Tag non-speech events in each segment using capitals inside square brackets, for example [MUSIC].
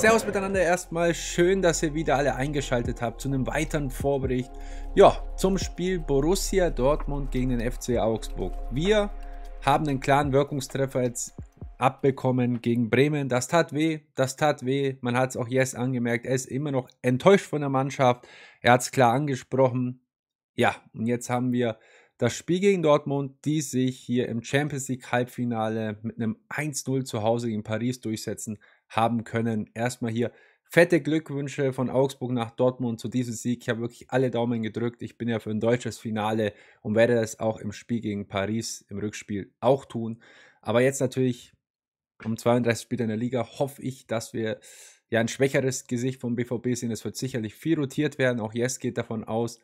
Servus miteinander erstmal, schön, dass ihr wieder alle eingeschaltet habt zu einem weiteren Vorbericht. Ja, zum Spiel Borussia Dortmund gegen den FC Augsburg. Wir haben einen klaren Wirkungstreffer jetzt abbekommen gegen Bremen. Das tat weh, das tat weh. Man hat es auch Jess angemerkt, er ist immer noch enttäuscht von der Mannschaft. Er hat es klar angesprochen. Ja, und jetzt haben wir das Spiel gegen Dortmund, die sich hier im Champions League Halbfinale mit einem 1-0 zu Hause gegen Paris durchsetzen haben können. Erstmal hier fette Glückwünsche von Augsburg nach Dortmund zu diesem Sieg. Ich habe wirklich alle Daumen gedrückt. Ich bin ja für ein deutsches Finale und werde das auch im Spiel gegen Paris im Rückspiel auch tun. Aber jetzt natürlich um 32 Spiele in der Liga hoffe ich, dass wir ja ein schwächeres Gesicht vom BVB sehen. Es wird sicherlich viel rotiert werden. Auch Jess geht davon aus.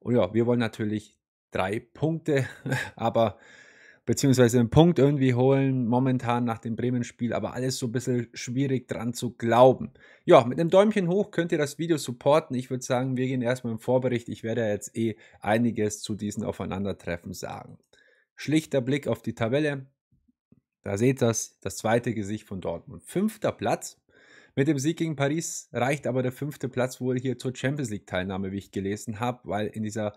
Und ja, wir wollen natürlich drei Punkte, [LAUGHS] aber beziehungsweise einen Punkt irgendwie holen, momentan nach dem Bremen-Spiel, aber alles so ein bisschen schwierig dran zu glauben. Ja, mit einem Däumchen hoch könnt ihr das Video supporten. Ich würde sagen, wir gehen erstmal im Vorbericht. Ich werde jetzt eh einiges zu diesen Aufeinandertreffen sagen. Schlichter Blick auf die Tabelle. Da seht ihr das, das zweite Gesicht von Dortmund. Fünfter Platz. Mit dem Sieg gegen Paris reicht aber der fünfte Platz wohl hier zur Champions League-Teilnahme, wie ich gelesen habe, weil in dieser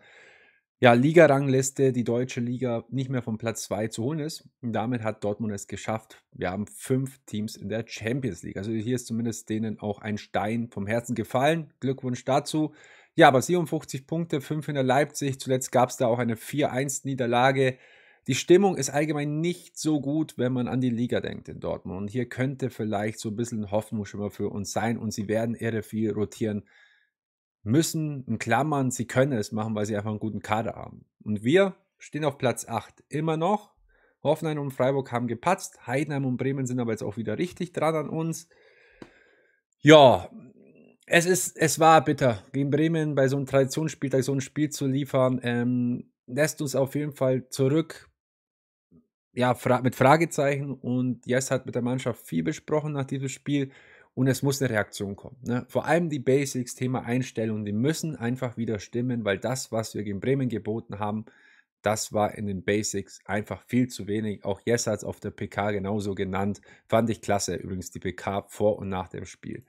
ja, Ligarangliste, die deutsche Liga nicht mehr vom Platz 2 zu holen ist. Und damit hat Dortmund es geschafft. Wir haben fünf Teams in der Champions League. Also hier ist zumindest denen auch ein Stein vom Herzen gefallen. Glückwunsch dazu. Ja, aber 57 Punkte, 5 hinter Leipzig. Zuletzt gab es da auch eine 4-1-Niederlage. Die Stimmung ist allgemein nicht so gut, wenn man an die Liga denkt in Dortmund. Und hier könnte vielleicht so ein bisschen Hoffnung schon mal für uns sein. Und sie werden irre viel rotieren müssen in Klammern, sie können es machen, weil sie einfach einen guten Kader haben. Und wir stehen auf Platz 8 immer noch. Hoffenheim und Freiburg haben gepatzt. Heidenheim und Bremen sind aber jetzt auch wieder richtig dran an uns. Ja, es, ist, es war bitter, gegen Bremen bei so einem Traditionsspieltag so ein Spiel zu liefern. Ähm, lässt uns auf jeden Fall zurück. Ja, fra mit Fragezeichen. Und Jess hat mit der Mannschaft viel besprochen nach diesem Spiel und es muss eine Reaktion kommen. Ne? Vor allem die Basics, Thema Einstellung, die müssen einfach wieder stimmen, weil das, was wir gegen Bremen geboten haben, das war in den Basics einfach viel zu wenig. Auch Jess hat es auf der PK genauso genannt. Fand ich klasse übrigens die PK vor und nach dem Spiel.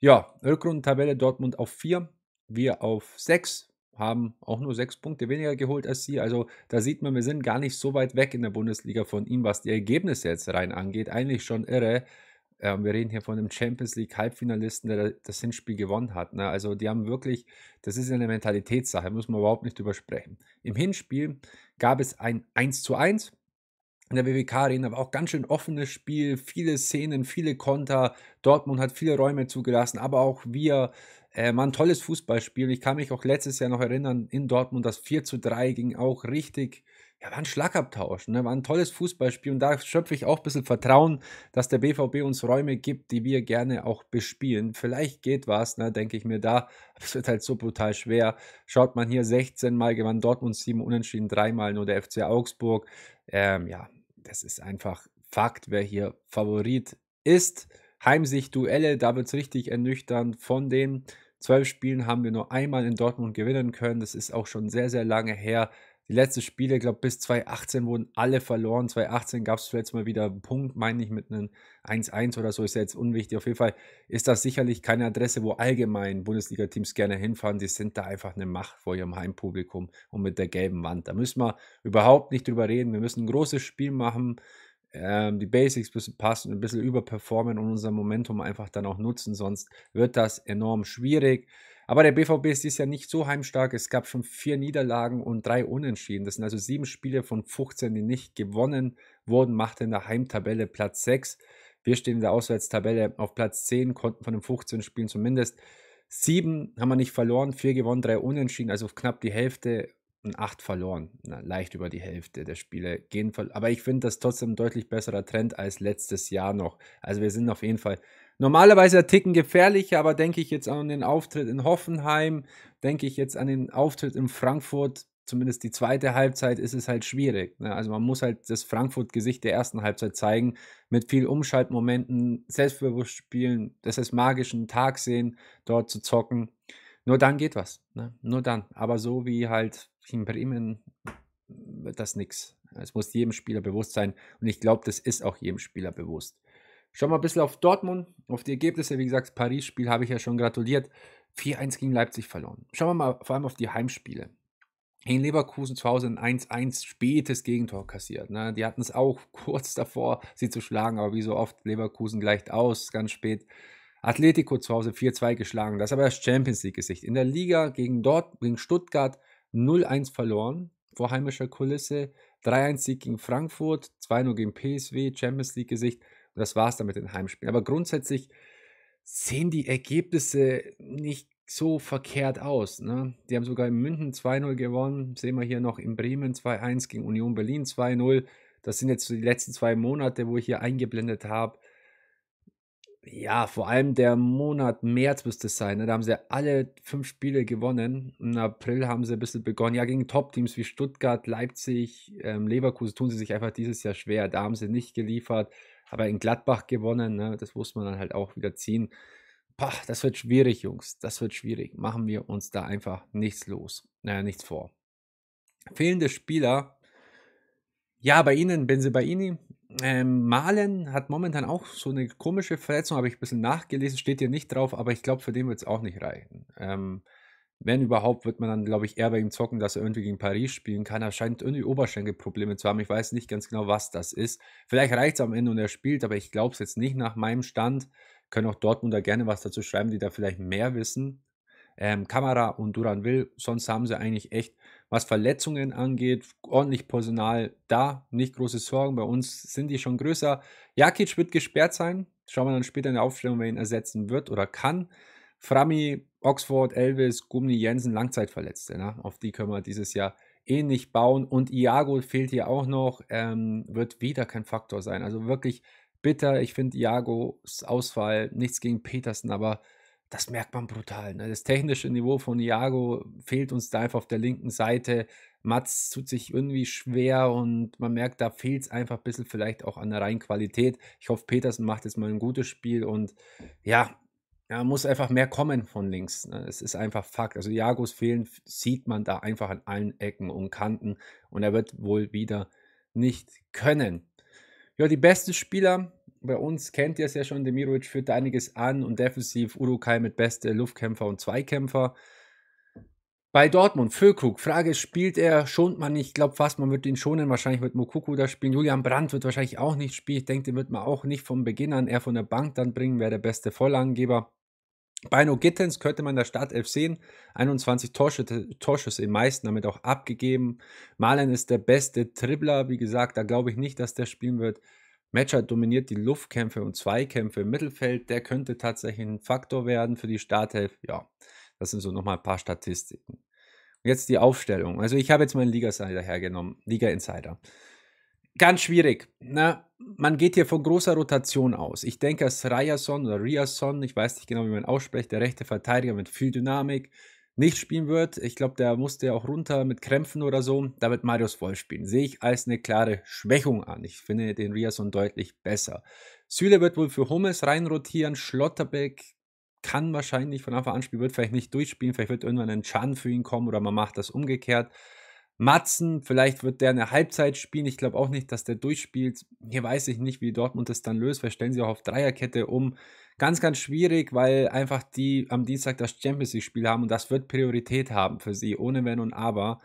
Ja, Rückrundentabelle Dortmund auf 4, wir auf 6, haben auch nur 6 Punkte weniger geholt als sie. Also da sieht man, wir sind gar nicht so weit weg in der Bundesliga von ihm, was die Ergebnisse jetzt rein angeht. Eigentlich schon irre ähm, wir reden hier von einem Champions League Halbfinalisten, der das Hinspiel gewonnen hat. Ne? Also die haben wirklich, das ist eine Mentalitätssache, muss man überhaupt nicht drüber sprechen. Im Hinspiel gab es ein 1 zu 1 in der WWK Arena, aber auch ganz schön offenes Spiel, viele Szenen, viele Konter. Dortmund hat viele Räume zugelassen, aber auch wir ähm, ein tolles Fußballspiel. Ich kann mich auch letztes Jahr noch erinnern, in Dortmund das 4 zu 3 ging auch richtig ja, war ein Schlagabtausch, ne? war ein tolles Fußballspiel und da schöpfe ich auch ein bisschen Vertrauen, dass der BVB uns Räume gibt, die wir gerne auch bespielen. Vielleicht geht was, ne? denke ich mir da. Es wird halt so brutal schwer. Schaut man hier 16 Mal gewann Dortmund 7 unentschieden, 3 Mal nur der FC Augsburg. Ähm, ja, das ist einfach Fakt, wer hier Favorit ist. Heimsicht-Duelle, da wird es richtig ernüchternd. Von den zwölf Spielen haben wir nur einmal in Dortmund gewinnen können. Das ist auch schon sehr, sehr lange her die letzten Spiele, glaube bis 2018 wurden alle verloren. 2018 gab es zuletzt mal wieder einen Punkt, meine ich, mit einem 1-1 oder so, ist ja jetzt unwichtig. Auf jeden Fall ist das sicherlich keine Adresse, wo allgemein Bundesliga-Teams gerne hinfahren. Die sind da einfach eine Macht vor ihrem Heimpublikum und mit der gelben Wand. Da müssen wir überhaupt nicht drüber reden. Wir müssen ein großes Spiel machen, ähm, die Basics müssen passen, ein bisschen überperformen und unser Momentum einfach dann auch nutzen. Sonst wird das enorm schwierig. Aber der BVB ist dieses Jahr nicht so heimstark. Es gab schon vier Niederlagen und drei Unentschieden. Das sind also sieben Spiele von 15, die nicht gewonnen wurden, machte in der Heimtabelle Platz 6. Wir stehen in der Auswärtstabelle auf Platz 10, konnten von den 15 Spielen zumindest sieben haben wir nicht verloren, vier gewonnen, drei unentschieden, also knapp die Hälfte und acht verloren. Na, leicht über die Hälfte der Spiele gehen. Aber ich finde das trotzdem ein deutlich besserer Trend als letztes Jahr noch. Also wir sind auf jeden Fall Normalerweise ticken gefährlicher, aber denke ich jetzt an den Auftritt in Hoffenheim, denke ich jetzt an den Auftritt in Frankfurt, zumindest die zweite Halbzeit ist es halt schwierig. Ne? Also man muss halt das Frankfurt-Gesicht der ersten Halbzeit zeigen, mit viel Umschaltmomenten, selbstbewusst spielen, das ist magischen Tag sehen, dort zu zocken. Nur dann geht was. Ne? Nur dann. Aber so wie halt in Bremen wird das nichts. Es muss jedem Spieler bewusst sein. Und ich glaube, das ist auch jedem Spieler bewusst. Schauen wir ein bisschen auf Dortmund, auf die Ergebnisse. Wie gesagt, Paris-Spiel habe ich ja schon gratuliert. 4-1 gegen Leipzig verloren. Schauen wir mal vor allem auf die Heimspiele. In Leverkusen zu Hause ein 1-1 spätes Gegentor kassiert. Ne? Die hatten es auch [LAUGHS] kurz davor, sie zu schlagen, aber wie so oft, Leverkusen gleicht aus, ganz spät. Atletico zu Hause 4-2 geschlagen. Das ist aber das Champions League-Gesicht. In der Liga gegen, Dort, gegen Stuttgart 0-1 verloren, vor heimischer Kulisse. 3-1 Sieg gegen Frankfurt, 2-0 gegen PSW, Champions League-Gesicht. Und das war es dann mit den Heimspielen. Aber grundsätzlich sehen die Ergebnisse nicht so verkehrt aus. Ne? Die haben sogar in München 2-0 gewonnen. Sehen wir hier noch in Bremen 2-1 gegen Union Berlin 2-0. Das sind jetzt so die letzten zwei Monate, wo ich hier eingeblendet habe. Ja, vor allem der Monat März müsste es sein. Ne? Da haben sie alle fünf Spiele gewonnen. Im April haben sie ein bisschen begonnen. Ja, gegen Top-Teams wie Stuttgart, Leipzig, ähm, Leverkusen tun sie sich einfach dieses Jahr schwer. Da haben sie nicht geliefert aber in Gladbach gewonnen, ne? das muss man dann halt auch wieder ziehen. Pah, das wird schwierig, Jungs, das wird schwierig. Machen wir uns da einfach nichts los, naja, nichts vor. Fehlende Spieler, ja, bei Ihnen, Benzebaini. Ähm, Malen hat momentan auch so eine komische Verletzung, habe ich ein bisschen nachgelesen, steht hier nicht drauf, aber ich glaube, für den wird es auch nicht reichen. Ähm, wenn überhaupt, wird man dann, glaube ich, eher bei ihm zocken, dass er irgendwie gegen Paris spielen kann. Er scheint irgendwie Oberschenkelprobleme zu haben. Ich weiß nicht ganz genau, was das ist. Vielleicht reicht es am Ende und er spielt, aber ich glaube es jetzt nicht nach meinem Stand. Können auch Dortmunder gerne was dazu schreiben, die da vielleicht mehr wissen. Ähm, Kamera und Duran Will, sonst haben sie eigentlich echt, was Verletzungen angeht, ordentlich Personal da. Nicht große Sorgen, bei uns sind die schon größer. Jakic wird gesperrt sein. Schauen wir dann später in der Aufstellung, wer ihn ersetzen wird oder kann. Frami Oxford, Elvis, Gumni, Jensen, Langzeitverletzte. Ne? Auf die können wir dieses Jahr ähnlich eh bauen. Und Iago fehlt hier auch noch, ähm, wird wieder kein Faktor sein. Also wirklich bitter. Ich finde Iagos Ausfall, nichts gegen Petersen, aber das merkt man brutal. Ne? Das technische Niveau von Iago fehlt uns da einfach auf der linken Seite. Mats tut sich irgendwie schwer und man merkt, da fehlt es einfach ein bisschen vielleicht auch an der reinen Qualität. Ich hoffe, Petersen macht jetzt mal ein gutes Spiel und ja, ja, muss einfach mehr kommen von links. Ne? Es ist einfach Fakt. Also Jagos fehlen sieht man da einfach an allen Ecken und Kanten und er wird wohl wieder nicht können. Ja, die besten Spieler bei uns kennt ihr es ja schon. Demirovic führt einiges an und defensiv Urukai mit beste Luftkämpfer und Zweikämpfer. Bei Dortmund, Füllkrug, Frage, spielt er, schont man nicht? Ich glaube fast, man wird ihn schonen. Wahrscheinlich wird Mokuku da spielen. Julian Brandt wird wahrscheinlich auch nicht spielen. Ich denke, den wird man auch nicht vom Beginn an, er von der Bank dann bringen, wäre der beste Vollangeber. Bino Gittens könnte man in der Startelf sehen. 21 Torschüsse, Torschüsse im meisten, damit auch abgegeben. Malen ist der beste Dribbler. Wie gesagt, da glaube ich nicht, dass der spielen wird. Matcher dominiert die Luftkämpfe und Zweikämpfe im Mittelfeld. Der könnte tatsächlich ein Faktor werden für die Startelf. Ja, das sind so nochmal ein paar Statistiken. Und jetzt die Aufstellung. Also ich habe jetzt meinen Liga-Insider hergenommen. Liga-Insider ganz schwierig. Ne? Man geht hier von großer Rotation aus. Ich denke, dass Ryerson oder Ryerson, ich weiß nicht genau, wie man ausspricht, der rechte Verteidiger mit viel Dynamik, nicht spielen wird. Ich glaube, der musste ja auch runter mit Krämpfen oder so. Da wird Marius voll spielen. Sehe ich als eine klare Schwächung an. Ich finde den Ryerson deutlich besser. Süle wird wohl für Hummels reinrotieren. Schlotterbeck kann wahrscheinlich von Anfang an spielen, wird vielleicht nicht durchspielen. Vielleicht wird irgendwann ein Chan für ihn kommen oder man macht das umgekehrt. Matzen, vielleicht wird der eine Halbzeit spielen. Ich glaube auch nicht, dass der durchspielt. Hier weiß ich nicht, wie Dortmund das dann löst. Vielleicht stellen sie auch auf Dreierkette um. Ganz, ganz schwierig, weil einfach die am Dienstag das Champions League-Spiel haben und das wird Priorität haben für sie, ohne Wenn und Aber.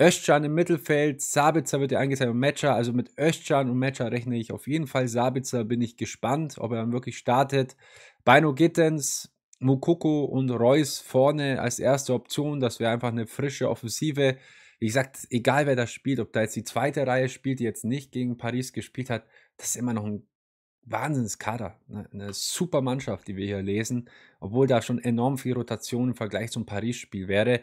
Özcan im Mittelfeld, Sabitzer wird ja eingeteilt und Matcher. Also mit Özcan und Matcher rechne ich auf jeden Fall. Sabitzer bin ich gespannt, ob er dann wirklich startet. Beino Gittens, Mukoko und Reus vorne als erste Option. Das wäre einfach eine frische Offensive wie gesagt, egal wer das spielt, ob da jetzt die zweite Reihe spielt, die jetzt nicht gegen Paris gespielt hat, das ist immer noch ein Wahnsinnskader. Ne? Eine super Mannschaft, die wir hier lesen, obwohl da schon enorm viel Rotation im Vergleich zum Paris-Spiel wäre.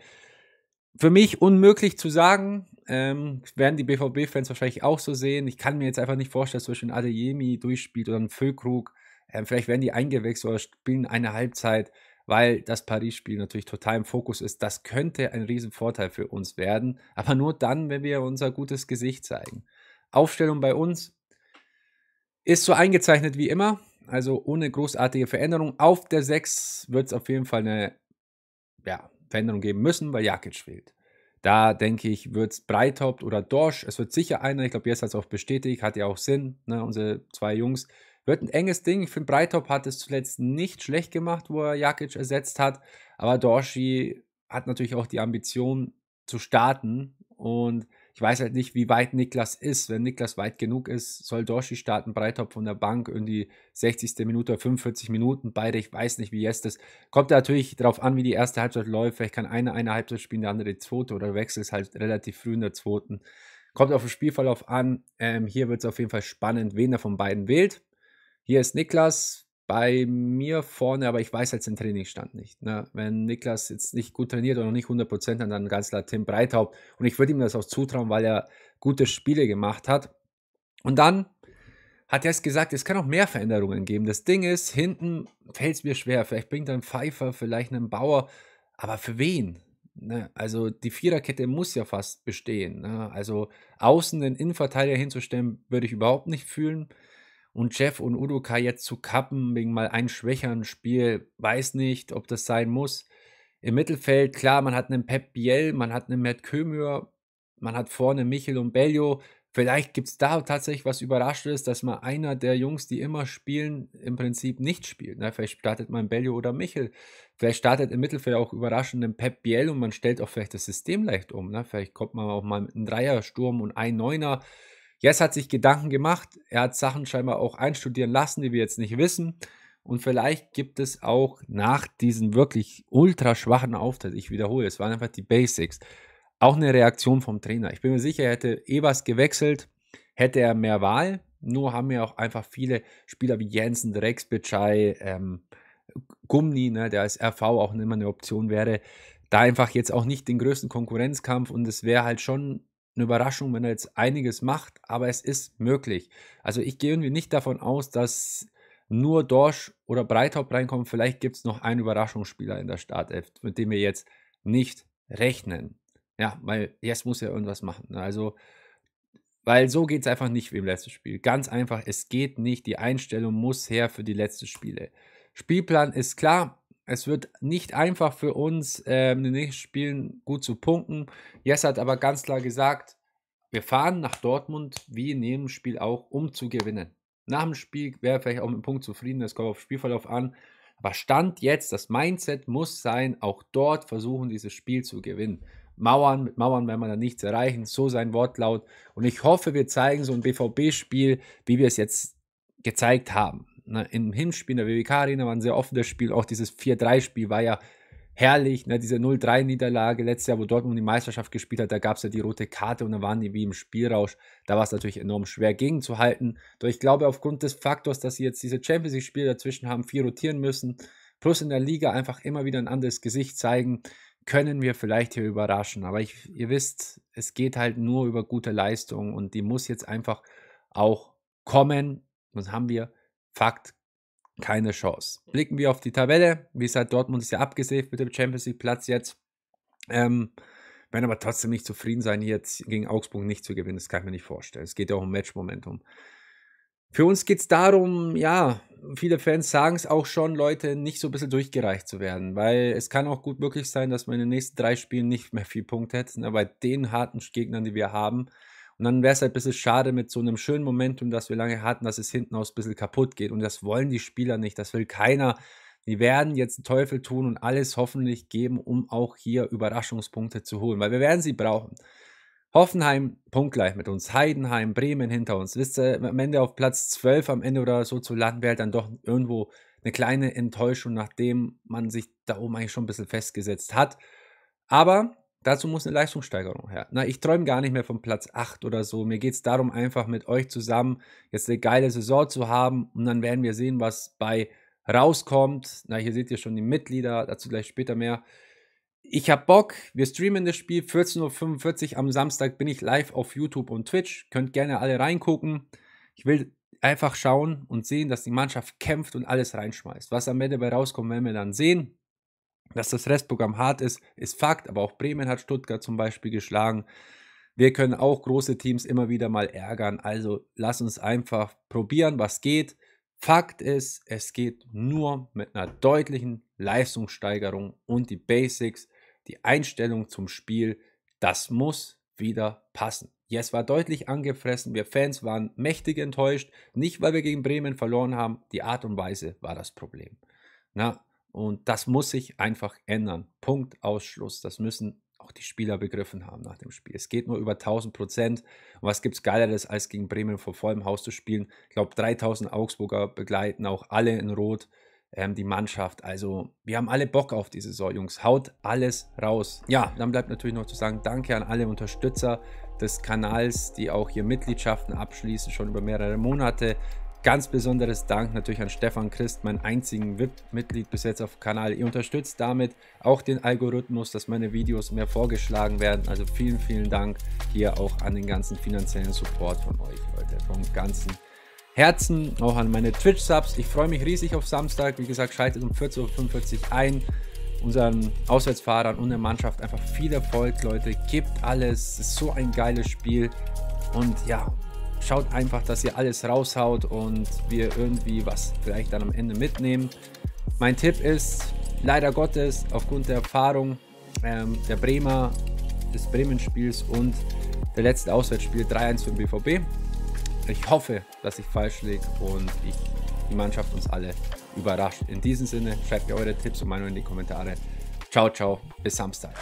Für mich unmöglich zu sagen, ähm, werden die BVB-Fans wahrscheinlich auch so sehen. Ich kann mir jetzt einfach nicht vorstellen, dass zwischen Adeyemi durchspielt oder ein Füllkrug. Ähm, vielleicht werden die eingewechselt oder spielen eine Halbzeit weil das Paris-Spiel natürlich total im Fokus ist. Das könnte ein Riesenvorteil für uns werden, aber nur dann, wenn wir unser gutes Gesicht zeigen. Aufstellung bei uns ist so eingezeichnet wie immer, also ohne großartige Veränderung. Auf der 6 wird es auf jeden Fall eine ja, Veränderung geben müssen, weil Jakic fehlt. Da denke ich, wird es Breithaupt oder Dorsch. Es wird sicher einer. Ich glaube, jetzt hat es auch bestätigt, hat ja auch Sinn. Ne? Unsere zwei Jungs wird ein enges Ding. Ich finde, Breitop hat es zuletzt nicht schlecht gemacht, wo er Jakic ersetzt hat. Aber Dorshi hat natürlich auch die Ambition zu starten. Und ich weiß halt nicht, wie weit Niklas ist. Wenn Niklas weit genug ist, soll Dorshi starten, Breitop von der Bank in die 60. Minute oder 45 Minuten. Beide, ich weiß nicht, wie jetzt ist. Kommt natürlich darauf an, wie die erste Halbzeit läuft. Vielleicht kann einer eine Halbzeit spielen, der andere die zweite oder wechselt halt relativ früh in der zweiten. Kommt auf den Spielverlauf an. Ähm, hier wird es auf jeden Fall spannend, wen er von beiden wählt hier ist Niklas bei mir vorne, aber ich weiß jetzt den Trainingsstand nicht. Ne? Wenn Niklas jetzt nicht gut trainiert oder nicht 100 Prozent, dann ganz klar Tim Breithaupt. Und ich würde ihm das auch zutrauen, weil er gute Spiele gemacht hat. Und dann hat er es gesagt, es kann auch mehr Veränderungen geben. Das Ding ist, hinten fällt es mir schwer. Vielleicht bringt er einen Pfeifer, vielleicht einen Bauer. Aber für wen? Ne? Also die Viererkette muss ja fast bestehen. Ne? Also außen den Innenverteidiger hinzustellen, würde ich überhaupt nicht fühlen und Jeff und Udoka jetzt zu kappen wegen mal ein schwächeren Spiel, weiß nicht, ob das sein muss. Im Mittelfeld, klar, man hat einen Pep Biel, man hat einen Matt Kömür, man hat vorne Michel und Bellio. Vielleicht gibt es da tatsächlich was Überraschendes, dass mal einer der Jungs, die immer spielen, im Prinzip nicht spielt. Na, ne? vielleicht startet man Bellio oder Michel. Vielleicht startet im Mittelfeld auch überraschend ein Pep Biel und man stellt auch vielleicht das System leicht um. Na, ne? vielleicht kommt man auch mal mit einem Dreiersturm und ein Neuner. Jess hat sich Gedanken gemacht. Er hat Sachen scheinbar auch einstudieren lassen, die wir jetzt nicht wissen. Und vielleicht gibt es auch nach diesem wirklich ultra schwachen Auftritt, ich wiederhole, es waren einfach die Basics, auch eine Reaktion vom Trainer. Ich bin mir sicher, hätte Ebers eh gewechselt, hätte er mehr Wahl. Nur haben ja auch einfach viele Spieler wie Jensen, Drex, Bitschei, ähm, Gumni, ne, der als RV auch immer eine Option wäre, da einfach jetzt auch nicht den größten Konkurrenzkampf und es wäre halt schon eine Überraschung, wenn er jetzt einiges macht, aber es ist möglich. Also ich gehe irgendwie nicht davon aus, dass nur Dorsch oder Breithaupt reinkommen. Vielleicht gibt es noch einen Überraschungsspieler in der Startelf, mit dem wir jetzt nicht rechnen. Ja, weil jetzt muss ja irgendwas machen. Ne? Also, weil so geht es einfach nicht wie im letzten Spiel. Ganz einfach, es geht nicht. Die Einstellung muss her für die letzten Spiele. Spielplan ist klar, es wird nicht einfach für uns, äh, in den nächsten Spielen gut zu punkten. Jess hat aber ganz klar gesagt, wir fahren nach Dortmund, wie in jedem Spiel auch, um zu gewinnen. Nach dem Spiel wäre vielleicht auch mit dem Punkt zufrieden, das kommt auf Spielverlauf an. Aber Stand jetzt, das Mindset muss sein, auch dort versuchen, dieses Spiel zu gewinnen. Mauern, mit Mauern werden wir da nichts erreichen, so sein Wortlaut. Und ich hoffe, wir zeigen so ein BVB-Spiel, wie wir es jetzt gezeigt haben ne, im Hinspiel in der WWK Arena war ein sehr offenes Spiel. Auch dieses 4-3-Spiel war ja herrlich. Ne, diese 0-3-Niederlage letztes Jahr, wo Dortmund die Meisterschaft gespielt hat, da gab es ja die rote Karte und da waren die wie im Spielrausch. Da war es natürlich enorm schwer gegenzuhalten. Doch ich glaube, aufgrund des Faktors, dass sie jetzt diese Champions League-Spiele dazwischen haben, viel rotieren müssen, plus in der Liga einfach immer wieder ein anderes Gesicht zeigen, können wir vielleicht hier überraschen. Aber ich, ihr wisst, es geht halt nur über gute Leistungen und die muss jetzt einfach auch kommen. Das haben wir Fakt, keine Chance. Blicken wir auf die Tabelle. Wie gesagt, Dortmund ist ja abgesägt mit dem Champions League Platz jetzt. Ähm, werden aber trotzdem nicht zufrieden sein, jetzt gegen Augsburg nicht zu gewinnen. Das kann ich mir nicht vorstellen. Es geht ja auch um Matchmomentum. Für uns geht es darum, ja, viele Fans sagen es auch schon, Leute, nicht so ein bisschen durchgereicht zu werden, weil es kann auch gut möglich sein, dass man in den nächsten drei Spielen nicht mehr viel Punkte hätten. Ne? Bei den harten Gegnern, die wir haben, und dann wäre es halt ein bisschen schade mit so einem schönen Momentum, das wir lange hatten, dass es hinten aus ein bisschen kaputt geht. Und das wollen die Spieler nicht. Das will keiner. Die werden jetzt den Teufel tun und alles hoffentlich geben, um auch hier Überraschungspunkte zu holen, weil wir werden sie brauchen. Hoffenheim punktgleich mit uns, Heidenheim, Bremen hinter uns. Wisst ihr, am Ende auf Platz 12 am Ende oder so zu landen, wäre halt dann doch irgendwo eine kleine Enttäuschung, nachdem man sich da oben eigentlich schon ein bisschen festgesetzt hat. Aber Dazu muss eine Leistungssteigerung her. Na, ich träume gar nicht mehr von Platz 8 oder so. Mir geht es darum, einfach mit euch zusammen jetzt eine geile Saison zu haben. Und dann werden wir sehen, was bei rauskommt. Na, hier seht ihr schon die Mitglieder, dazu gleich später mehr. Ich habe Bock, wir streamen das Spiel. 14.45 Uhr am Samstag bin ich live auf YouTube und Twitch. Könnt gerne alle reingucken. Ich will einfach schauen und sehen, dass die Mannschaft kämpft und alles reinschmeißt. Was am Ende dabei rauskommt, werden wir dann sehen. Dass das Restprogramm hart ist, ist Fakt, aber auch Bremen hat Stuttgart zum Beispiel geschlagen. Wir können auch große Teams immer wieder mal ärgern. Also lass uns einfach probieren, was geht. Fakt ist, es geht nur mit einer deutlichen Leistungssteigerung und die Basics, die Einstellung zum Spiel, das muss wieder passen. Yes, war deutlich angefressen. Wir Fans waren mächtig enttäuscht. Nicht, weil wir gegen Bremen verloren haben. Die Art und Weise war das Problem. Na, und das muss sich einfach ändern. Punkt, Ausschluss. Das müssen auch die Spieler begriffen haben nach dem Spiel. Es geht nur über 1000 Prozent. Und was gibt es Geileres, als gegen Bremen vor vollem Haus zu spielen? Ich glaube, 3000 Augsburger begleiten auch alle in Rot ähm, die Mannschaft. Also, wir haben alle Bock auf die Saison, Jungs. Haut alles raus. Ja, dann bleibt natürlich noch zu sagen, danke an alle Unterstützer des Kanals, die auch hier Mitgliedschaften abschließen, schon über mehrere Monate. Ganz besonderes Dank natürlich an Stefan Christ, mein einzigen VIP-Mitglied bis jetzt auf Kanal. Ihr e. unterstützt damit auch den Algorithmus, dass meine Videos mehr vorgeschlagen werden. Also vielen, vielen Dank hier auch an den ganzen finanziellen Support von euch, Leute, vom ganzen Herzen, auch an meine Twitch-Subs. Ich freue mich riesig auf Samstag. Wie gesagt, schaltet um 14.45 Uhr ein. Unseren Auswärtsfahrern und der Mannschaft einfach viel Erfolg, Leute. Gebt alles. Es ist so ein geiles Spiel. Und ja, Schaut einfach, dass ihr alles raushaut und wir irgendwie was vielleicht dann am Ende mitnehmen. Mein Tipp ist, leider Gottes, aufgrund der Erfahrung ähm, der Bremer, des Bremen-Spiels und der letzten Auswärtsspiel 3-1 für den BVB. Ich hoffe, dass ich falsch liege und ich, die Mannschaft uns alle überrascht. In diesem Sinne, schreibt mir eure Tipps und Meinungen in die Kommentare. Ciao, ciao, bis Samstag.